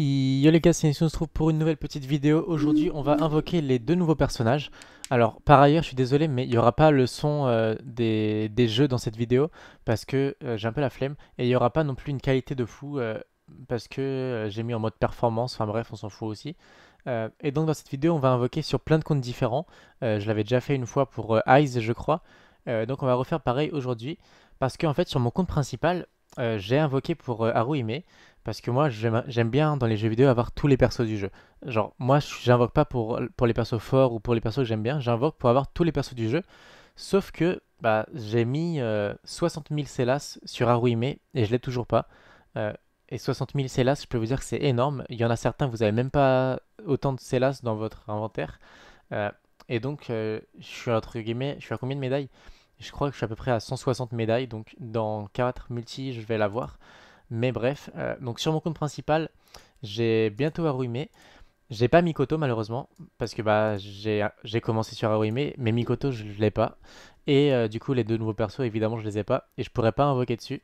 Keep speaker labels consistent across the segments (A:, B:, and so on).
A: Yo les gars, c'est se trouve pour une nouvelle petite vidéo. Aujourd'hui, on va invoquer les deux nouveaux personnages. Alors, par ailleurs, je suis désolé, mais il n'y aura pas le son euh, des, jeux dans cette vidéo, parce que euh, j'ai un peu la flemme, et il n'y aura pas non plus une qualité de fou, euh, parce que j'ai mis en mode performance, enfin bref, on s'en fout aussi. et donc, dans cette vidéo, on va invoquer sur plein de comptes différents. je l'avais déjà fait une fois pour Eyes, je crois. donc, on va refaire pareil aujourd'hui, parce qu'en en fait, sur mon compte principal, euh, j'ai invoqué pour euh, parce que moi j'aime bien dans les jeux vidéo avoir tous les persos du jeu. Genre moi j'invoque pas pour, pour les persos forts ou pour les persos que j'aime bien, j'invoque pour avoir tous les persos du jeu. Sauf que bah, j'ai mis 60 euh, 000 Célas sur Haruhime et je l'ai toujours pas. Euh, et 60 000 Célas, je peux vous dire que c'est énorme. Il y en a certains, vous avez même pas autant de Célas dans votre inventaire. et donc je suis entre guillemets, je suis à combien de médailles je crois que je suis à peu près à 160 médailles, donc dans 4 multi, je vais l'avoir. Mais bref, euh, donc sur mon compte principal, j'ai bientôt Aruime. J'ai pas Mikoto malheureusement, parce que bah, j'ai commencé sur Aruime, mais Mikoto je, l'ai pas. Et euh, du coup, les deux nouveaux persos, évidemment, je les ai pas, et je pourrais pas invoquer dessus.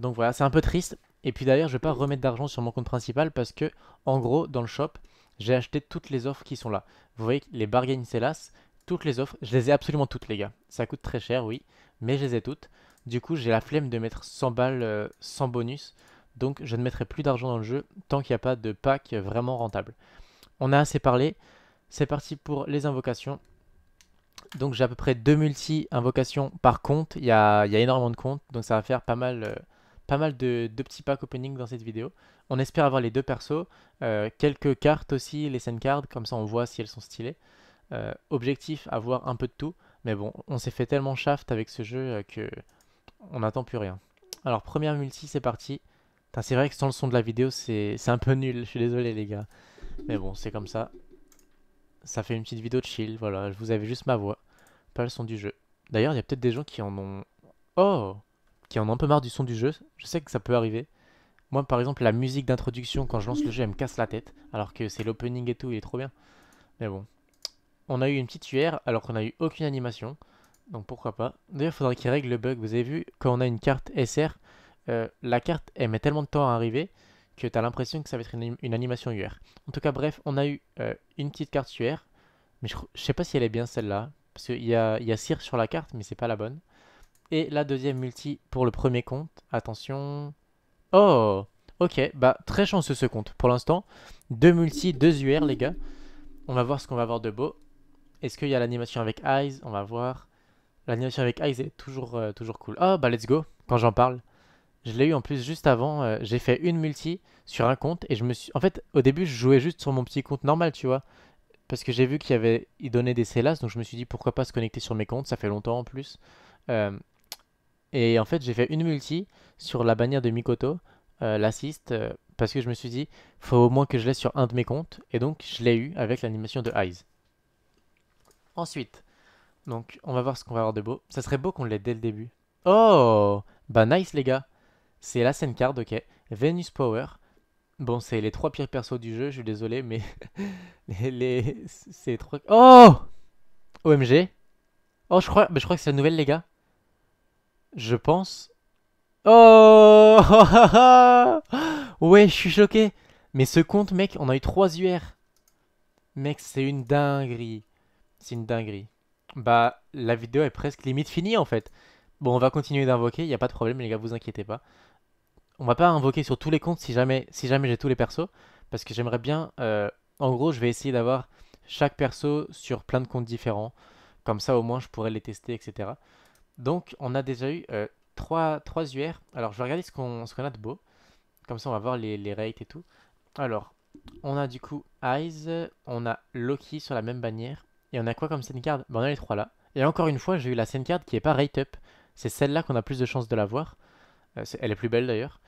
A: Donc voilà, c'est un peu triste. Et puis d'ailleurs, je vais pas remettre d'argent sur mon compte principal, parce que, en gros, dans le shop, j'ai acheté toutes les offres qui sont là. Vous voyez les c'est las toutes les offres. Je les ai absolument toutes, les gars. Ça coûte très cher, oui, mais je les ai toutes. Du coup, j'ai la flemme de mettre 100 balles euh, sans bonus. Donc, je ne mettrai plus d'argent dans le jeu tant qu'il n'y a pas de pack vraiment rentable. On a assez parlé. C'est parti pour les invocations. Donc, j'ai à peu près 2 multi invocations par compte. Il y a, il y a énormément de comptes. Donc, ça va faire pas mal, euh, pas mal de, petits packs opening dans cette vidéo. On espère avoir les deux persos. Euh, quelques cartes aussi, les scènes cards. Comme ça, on voit si elles sont stylées. Euh, objectif, avoir un peu de tout. Mais bon, on s'est fait tellement shaft avec ce jeu euh, que on n'attend plus rien. Alors première multi, c'est parti. C'est vrai que sans le son de la vidéo, c'est un peu nul. Je suis désolé les gars. Mais bon, c'est comme ça. Ça fait une petite vidéo de chill. Voilà, vous avez juste ma voix, pas le son du jeu. D'ailleurs, il y a peut-être des gens qui en ont... Oh Qui en ont un peu marre du son du jeu. Je sais que ça peut arriver. Moi, par exemple, la musique d'introduction, quand je lance le jeu, elle me casse la tête. Alors que c'est l'opening et tout, il est trop bien. Mais bon, on a eu une petite UR alors qu'on a eu aucune animation. Donc pourquoi pas. D'ailleurs, il faudrait qu'il règle le bug. Vous avez vu, quand on a une carte SR, euh, la carte, elle met tellement de temps à arriver que tu as l'impression que ça va être une, animation UR. En tout cas, bref, on a eu euh, une petite carte UR. Mais je, sais pas si elle est bien celle-là. Parce qu'il y a, y a sur la carte, mais c'est pas la bonne. Et la deuxième multi pour le premier compte. Attention. Oh Ok, bah très chanceux ce compte. Pour l'instant, deux multi, deux UR les gars. On va voir ce qu'on va avoir de beau. Est-ce qu'il y a l'animation avec Eyes On va voir. L'animation avec Eyes est toujours, euh, toujours cool. Oh, bah let's go, quand j'en parle. Je l'ai eu en plus juste avant. Euh, j'ai fait une multi sur un compte et je me suis. En fait, au début, je jouais juste sur mon petit compte normal, tu vois. Parce que j'ai vu qu'il y avait. donnait des CELAS, donc je me suis dit pourquoi pas se connecter sur mes comptes. Ça fait longtemps en plus. Euh, et en fait, j'ai fait une multi sur la bannière de Mikoto, l'assist, parce que je me suis dit faut au moins que je l'ai sur un de mes comptes. Et donc, je l'ai eu avec l'animation de Eyes. Ensuite, donc on va voir ce qu'on va avoir de beau. Ça serait beau qu'on l'ait dès le début. Oh Bah nice les gars C'est la scène card, ok. Venus Power. Bon, c'est les trois pires persos du jeu, je suis désolé, mais... les, C'est trois... Oh OMG Oh, je crois, je crois que c'est la nouvelle les gars. Je pense. Oh Ouais, je suis choqué Mais ce compte, mec, on a eu 3 UR. Mec, c'est une dinguerie. C'est une dinguerie. Bah, la vidéo est presque limite finie en fait. Bon, on va continuer d'invoquer, il n'y a pas de problème les gars, vous inquiétez pas. On va pas invoquer sur tous les comptes si jamais, si jamais j'ai tous les persos. Parce que j'aimerais bien... Euh, en gros, je vais essayer d'avoir chaque perso sur plein de comptes différents. Comme ça, au moins, je pourrais les tester, etc. Donc, on a déjà eu 3, euh, UR. Alors, je vais regarder ce qu'on a de beau. Comme ça, on va voir les, les rates et tout. Alors, on a du coup Eyes, on a Loki sur la même bannière. Et on a quoi comme scène card ben, On a les trois là. Et encore une fois, j'ai eu la scène card qui n'est pas rate up. C'est celle-là qu'on a plus de chances de la voir. Euh, elle est plus belle d'ailleurs.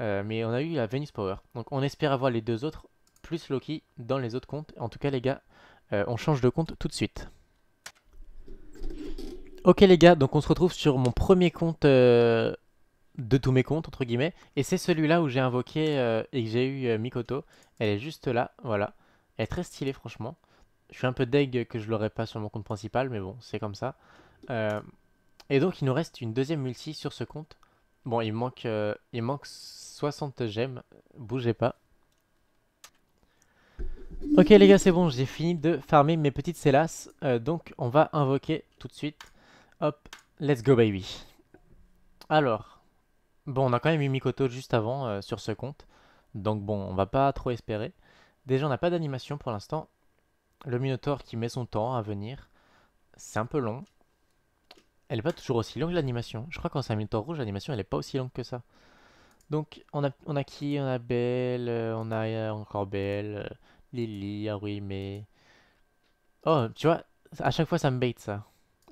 A: Euh, mais on a eu la Venus Power. Donc on espère avoir les deux autres, plus Loki, dans les autres comptes. En tout cas les gars, euh, on change de compte tout de suite. Ok les gars, donc on se retrouve sur mon premier compte de tous mes comptes, entre guillemets. Et c'est celui-là où j'ai invoqué et que j'ai eu Mikoto. Elle est juste là, voilà. Elle est très stylée franchement. Je suis un peu deg que je l'aurai pas sur mon compte principal, mais bon, c'est comme ça. Euh, et donc, il nous reste une deuxième multi sur ce compte. Bon, il manque, euh, il manque 60 gemmes. Bougez pas. Ok les gars, c'est bon, j'ai fini de farmer mes petites célasses. Euh, donc, on va invoquer tout de suite. Hop, let's go baby. Alors, bon, on a quand même eu Mikoto juste avant sur ce compte. Donc bon, on va pas trop espérer. Déjà, on n'a pas d'animation pour l'instant. Le Minotaur qui met son temps à venir. C'est un peu long. Elle est pas toujours aussi longue l'animation. Je crois que quand c'est un Minotaur rouge, l'animation elle est pas aussi longue que ça. Donc on a, on a qui On a Belle, euh, on a euh, encore Belle, euh, Lily, oui mais... Oh, tu vois, à chaque fois ça me bait ça.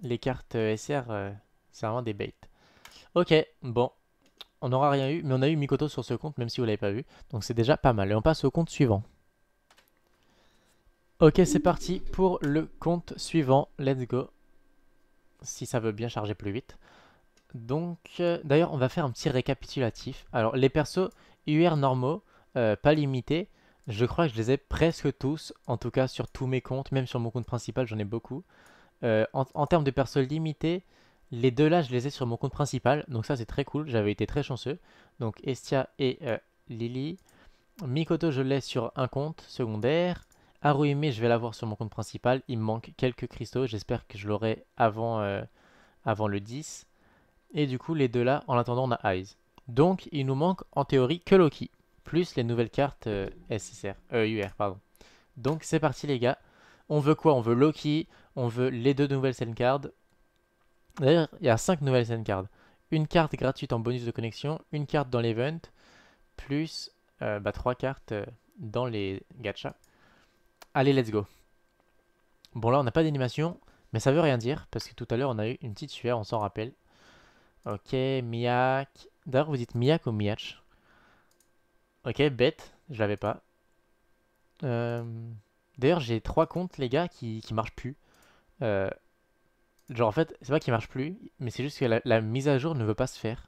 A: Les cartes SR, c'est vraiment des baits. Ok, bon, on n'aura rien eu, mais on a eu Mikoto sur ce compte, même si vous l'avez pas vu. Donc c'est déjà pas mal. Et on passe au compte suivant. Ok, c'est parti pour le compte suivant. Let's go. Si ça veut bien charger plus vite. Donc, euh, d'ailleurs, on va faire un petit récapitulatif. Alors, les persos UR normaux, euh, pas limités, je crois que je les ai presque tous, en tout cas sur tous mes comptes, même sur mon compte principal, j'en ai beaucoup. Euh, en, en, termes de persos limités, les deux là, je les ai sur mon compte principal, donc ça c'est très cool, j'avais été très chanceux. Donc Estia et Lily. Mikoto, je l'ai sur un compte secondaire. Haruimi, ah je vais l'avoir sur mon compte principal. Il me manque quelques cristaux. J'espère que je l'aurai avant, euh, avant le 10. Et du coup, les deux là, en attendant, on a Eyes. Donc, il nous manque en théorie que Loki, plus les nouvelles cartes UR, euh, euh, pardon. Donc, c'est parti les gars. On veut quoi On veut Loki, on veut les deux nouvelles scène cards. D'ailleurs, il y a cinq nouvelles scène cards. Une carte gratuite en bonus de connexion, une carte dans l'event, plus bah, trois cartes dans les gachas. Allez, let's go. Bon, là, on n'a pas d'animation, mais ça veut rien dire, parce que tout à l'heure, on a eu une petite sueur, on s'en rappelle. Ok, Miak. D'ailleurs, vous dites Miak ou Miach Ok, bête, je l'avais pas. Euh, d'ailleurs, j'ai trois comptes, les gars, qui, qui marchent plus. Euh, genre, en fait, c'est pas qu'ils marchent plus, mais c'est juste que la, la, mise à jour ne veut pas se faire.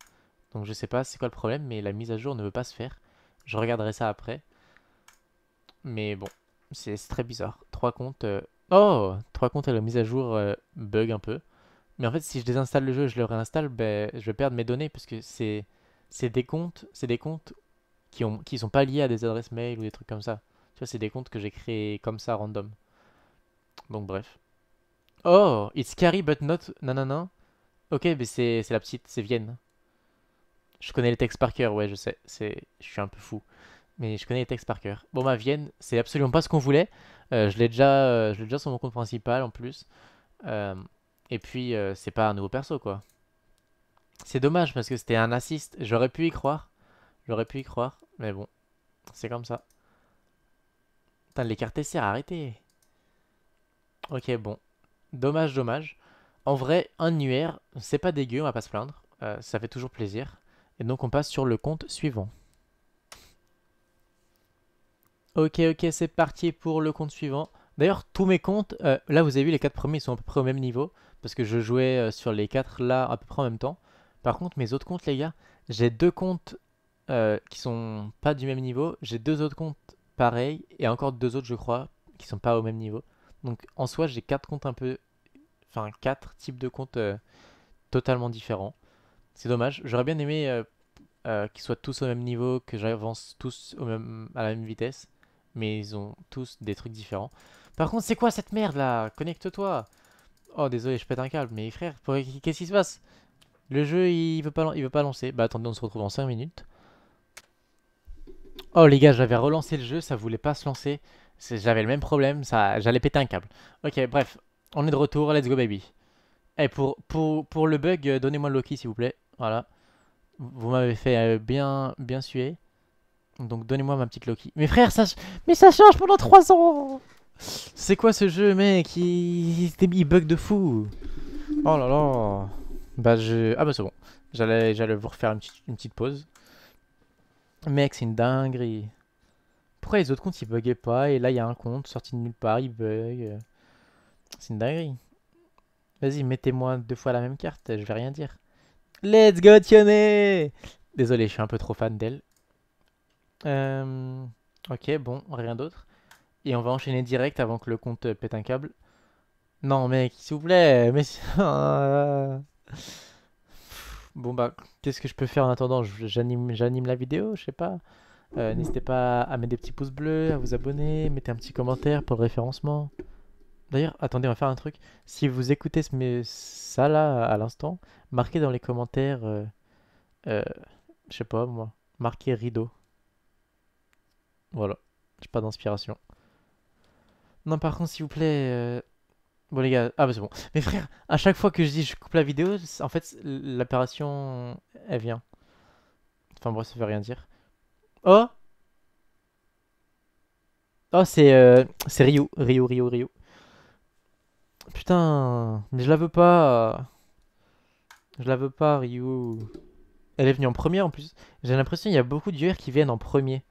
A: Donc, je sais pas c'est quoi le problème, mais la mise à jour ne veut pas se faire. Je regarderai ça après. Mais bon, c'est très bizarre. Trois comptes. Euh, oh Trois comptes et la mise à jour euh, bug un peu. Mais en fait, si je désinstalle le jeu et je le réinstalle, ben, je vais perdre mes données parce que c'est des comptes, c'est des comptes qui ont qui sont pas liés à des adresses mail ou des trucs comme ça. Tu vois, c'est des comptes que j'ai créés comme ça random. Donc bref. Oh, it's scary but not. Non non Ok, mais c'est la petite, c'est Vienne. Je connais les textes par cœur, ouais, je sais. C'est, je suis un peu fou mais je connais les textes par cœur. Bon, bah, Vienne, c'est absolument pas ce qu'on voulait. Euh, je l'ai déjà, euh, je déjà sur mon compte principal en plus. Euh, et puis, c'est pas un nouveau perso, quoi. C'est dommage parce que c'était un assist. J'aurais pu y croire. J'aurais pu y croire, mais bon, c'est comme ça. Putain, l'écarté sert arrêtez. Ok, bon. Dommage, dommage. En vrai, un nuaire, c'est pas dégueu, on va pas se plaindre. ça fait toujours plaisir. Et donc, on passe sur le compte suivant. Ok, ok, c'est parti pour le compte suivant. D'ailleurs, tous mes comptes, euh, là vous avez vu, les 4 premiers sont à peu près au même niveau. Parce que je jouais euh, sur les quatre là à peu près en même temps. Par contre, mes autres comptes, les gars, j'ai deux comptes euh, qui sont pas du même niveau. J'ai deux autres comptes pareils. Et encore deux autres, je crois, qui sont pas au même niveau. Donc en soi, j'ai quatre comptes un peu. Enfin, quatre types de comptes totalement différents. C'est dommage. J'aurais bien aimé qu'ils soient tous au même niveau, que j'avance tous à la même vitesse mais ils ont tous des trucs différents. Par contre, c'est quoi cette merde là Connecte-toi Oh, désolé, je pète un câble, mais frère, qu'est-ce qui se passe Le jeu, il veut, pas, il veut pas lancer. Bah attendez, on se retrouve en 5 minutes. Oh les gars, j'avais relancé le jeu, ça voulait pas se lancer. J'avais le même problème, ça, j'allais péter un câble. Ok, bref, on est de retour, let's go baby. Et eh, pour, pour, le bug, euh, donnez-moi le Loki s'il vous plaît. Voilà. Vous m'avez fait euh, bien, bien suer. Donc donnez-moi ma petite Loki. Mais frère, ça, mais ça change pendant 3 ans C'est quoi ce jeu, mec il... bug de fou Oh là là Bah je... Ah bah c'est bon. J'allais vous refaire une petite, pause. Mec, c'est une dinguerie. Pourquoi les autres comptes, ils buguaient pas Et là, il y a un compte sorti de nulle part, il bug. C'est une dinguerie. Vas-y, mettez-moi deux fois la même carte, je vais rien dire. Let's go, Tioné Désolé, je suis un peu trop fan d'elle. Euh, ok, bon, rien d'autre. Et on va enchaîner direct avant que le compte euh, pète un câble. Non, mec, s'il vous plaît, euh, mais... bon, bah, qu'est-ce que je peux faire en attendant J'anime la vidéo, je sais pas. N'hésitez pas à mettre des petits pouces bleus, à vous abonner, mettez un petit commentaire pour le référencement. D'ailleurs, attendez, on va faire un truc. Si vous écoutez ce, ça là à l'instant, marquez dans les commentaires, je sais pas moi, marquez rideau. Voilà, j'ai pas d'inspiration. Non, par contre, s'il vous plaît. Euh, bon, les gars, ah bah c'est bon. Mais frère, à chaque fois que je dis je coupe la vidéo, en fait, l'apparition, elle vient. Enfin, bref, ça veut rien dire. Oh! Oh, c'est euh, c'est Ryu. Ryu, Ryu, Ryu. Putain, mais je la veux pas. Je la veux pas, Ryu. Elle est venue en premier en plus. J'ai l'impression qu'il y a beaucoup d'UR qui viennent en premier.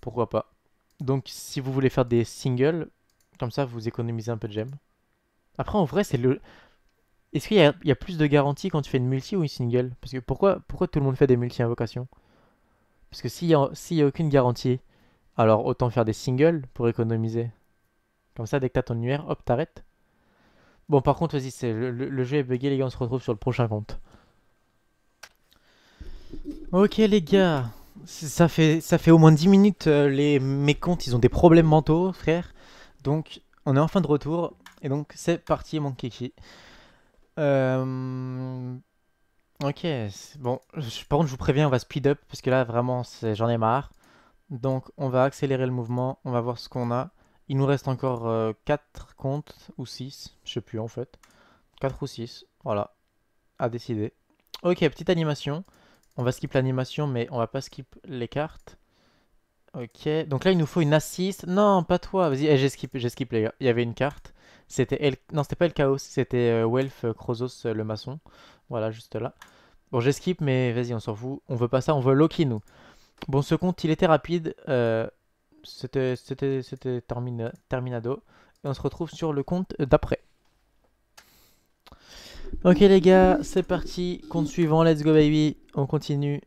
A: Pourquoi pas. Donc si vous voulez faire des singles, comme ça vous économisez un peu de gemmes. Après en vrai c'est le... Est-ce qu'il y, a plus de garantie quand tu fais une multi ou une single Parce que pourquoi, pourquoi tout le monde fait des multi-invocations Parce que s'il n'y a, a, aucune garantie, alors autant faire des singles pour économiser. Comme ça dès que t'as ton UR, hop t'arrêtes. Bon par contre vas-y, le, le, le jeu est bugué les gars, on se retrouve sur le prochain compte. Ok les gars ça fait, ça fait au moins 10 minutes, euh, les comptes ils ont des problèmes mentaux, frère. Donc, on est en fin de retour. Et donc, c'est parti, mon kiki. Euh, ok, bon, je, par contre, je vous préviens, on va speed up, parce que là, vraiment, j'en ai marre. Donc, on va accélérer le mouvement, on va voir ce qu'on a. Il nous reste encore 4 euh, comptes, ou 6, je sais plus en fait. 4 ou 6, voilà, à décider. Ok, petite animation. On va skip l'animation, mais on va pas skip les cartes. Ok, donc là il nous faut une assiste. Non, pas toi, vas-y, eh, j'ai skip, j'ai skip les gars. Il y avait une carte. C'était El... Non, c'était pas le Chaos, c'était euh, Welf euh, Crozos euh, le maçon. Voilà, juste là. Bon, j'ai skip, mais vas-y, on s'en fout. On veut pas ça, on veut Loki nous. Bon, ce compte il était rapide. C'était terminado. Et on se retrouve sur le compte d'après.
B: Ok les gars,
A: c'est parti, compte suivant, let's go baby, on continue.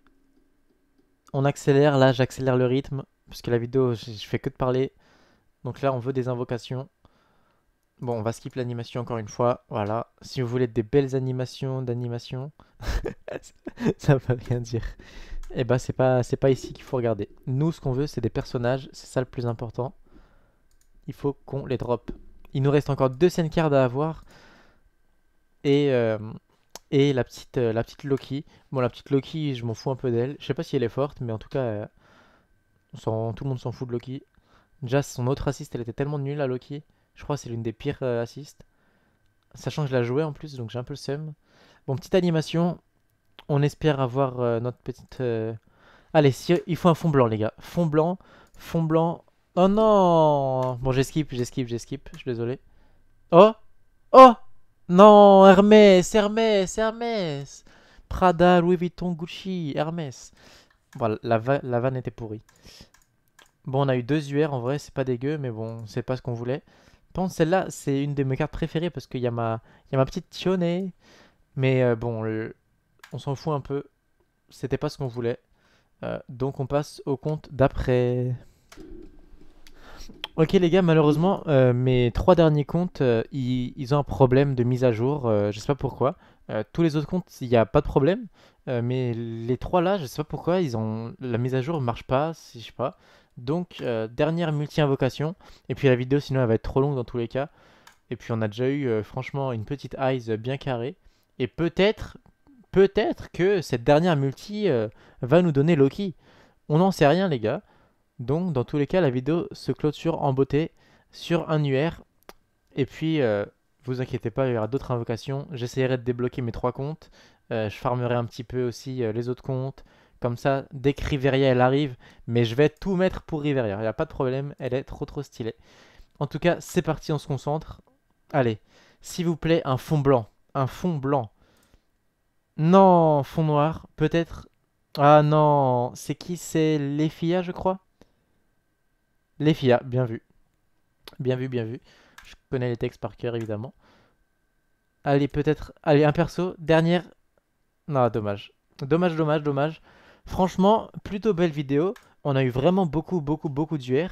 A: On accélère, là j'accélère le rythme, parce que la vidéo je fais que de parler. Donc là on veut des invocations. Bon, on va skip l'animation encore une fois, voilà. Si vous voulez des belles animations d'animation, ça va rien dire. Et bah ben, c'est pas, pas ici qu'il faut regarder. Nous ce qu'on veut c'est des personnages, c'est ça le plus important. Il faut qu'on les drop. Il nous reste encore deux scènes cards à avoir et, euh, et la, petite, euh, la petite Loki. Bon, la petite Loki, je m'en fous un peu d'elle. Je sais pas si elle est forte, mais en tout cas, euh, tout le monde s'en fout de Loki. Déjà, son autre assist, elle était tellement nulle à Loki. Je crois que c'est l'une des pires assists. Sachant que je la jouais en plus, donc j'ai un peu le seum. Bon, petite animation. On espère avoir notre petite... Allez, il faut un fond blanc, les gars. Fond blanc, fond blanc. Oh non Bon, j'esquipe, j'esquipe, j'esquipe. Je suis désolé. Oh Oh non, Hermès, Hermès, Hermès. Prada, Louis Vuitton, Gucci, Hermès. Voilà, la, vanne était pourrie. Bon, on a eu deux UR en vrai, c'est pas dégueu, mais bon, c'est pas ce qu'on voulait. Pense celle-là, c'est une de mes cartes préférées parce qu'il y, a ma... ma petite tionnée Mais euh, bon, on s'en fout un peu. C'était pas ce qu'on voulait. Euh, donc, on passe au compte d'après. Ok les gars, malheureusement, euh, mes trois derniers comptes, euh, ils, ont un problème de mise à jour, euh, je sais pas pourquoi. tous les autres comptes, il n'y a pas de problème, mais les trois là, je sais pas pourquoi, ils ont la mise à jour marche pas, si je sais pas. Donc dernière multi-invocation, et puis la vidéo sinon elle va être trop longue dans tous les cas. Et puis on a déjà eu franchement une petite eyes bien carrée, et peut-être, peut-être que cette dernière multi va nous donner Loki. On n'en sait rien les gars. Donc, dans tous les cas, la vidéo se clôture en beauté sur un UR. Et puis, euh, vous inquiétez pas, il y aura d'autres invocations. J'essaierai de débloquer mes trois comptes. Euh, je farmerai un petit peu aussi euh, les autres comptes. Comme ça, dès que Riveria elle arrive, mais je vais tout mettre pour Riveria. Il n'y a pas de problème, elle est trop trop stylée. En tout cas, c'est parti, on se concentre. Allez, s'il vous plaît, un fond blanc. Un fond blanc. Non, fond noir, peut-être. Ah non, c'est qui C'est les filles, je crois les filles, bien vu. Bien vu, bien vu. Je connais les textes par cœur, évidemment. Allez, peut-être... Allez, un perso. Dernière... Non, dommage. Dommage, dommage, dommage. Franchement, plutôt belle vidéo. On a eu vraiment beaucoup, beaucoup, beaucoup d'UR.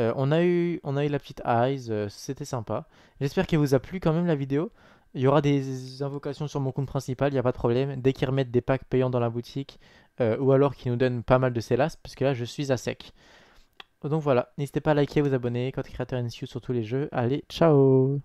A: Euh, on, a eu, on a eu la petite Eyes, euh, c'était sympa. J'espère qu'elle vous a plu quand même la vidéo. Il y aura des invocations sur mon compte principal, il n'y a pas de problème. Dès qu'ils remettent des packs payants dans la boutique, euh, ou alors qu'ils nous donnent pas mal de Célas, parce que là je suis à sec. Donc voilà, n'hésitez pas à liker, vous abonner, code créateur NCU sur tous les jeux. Allez, ciao